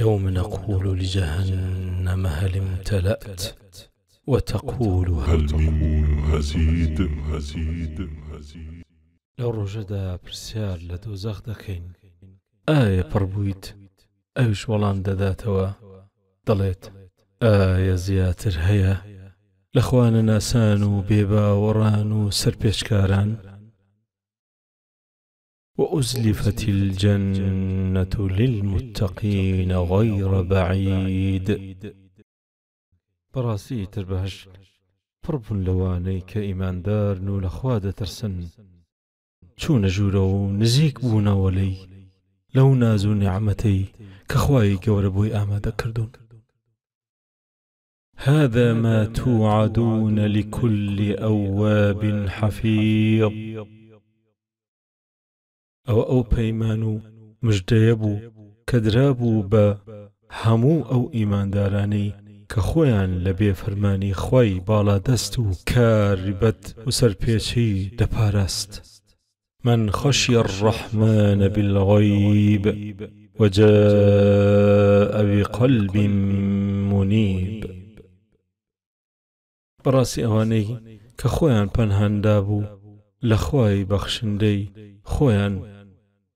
يوم نقول لجهنم هل امتلأت وتقول هل من مزيد مزيد مزيد لەو ڕۆژەدا لدو زغدكين آية بربويت أيش ولان دذاتوا دليت آية دەڵێت ئایا لخواننا سانو بيبا ورانو سربيشكاران و وأزلفت الجنة للمتقين غير بعيد براسي تربهش فرب لوانيك إيمان دار نول أخواد ترسن دەترسن جورو نزيك بونا ولي لو نازو نعمتي ناز و نعممەەی کە هذا ما توعدون لكل أواب حفيظ او او پیمانو مجدیبو کدرابو با همو او ایمان دارانی که خویان لبی فرمانی خوای بالا دستو کار بد و سرپیچی دپارست من خشي الرحمن بالغيب وجاء بقلب منيب براسی اوانی که خویان پنهان دابو لە خوای بەخشندەی خۆیان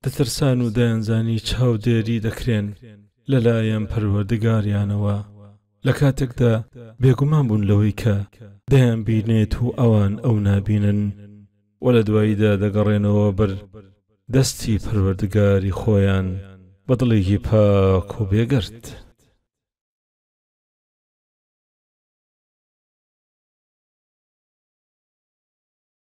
دەترسان و دەیانزانی چاودێری دەکرێن لەلایەن پەروەردگاریانەوە لە کاتێکدا بێگومان بوون لەوەی کە دەیان بینێت و ئەوان ئەو نبینن وە لە دواییدا دەگەڕێنەوە بەر دەستی پەروەردگاری خۆیان بەدڵێکی پاک و بێگرت.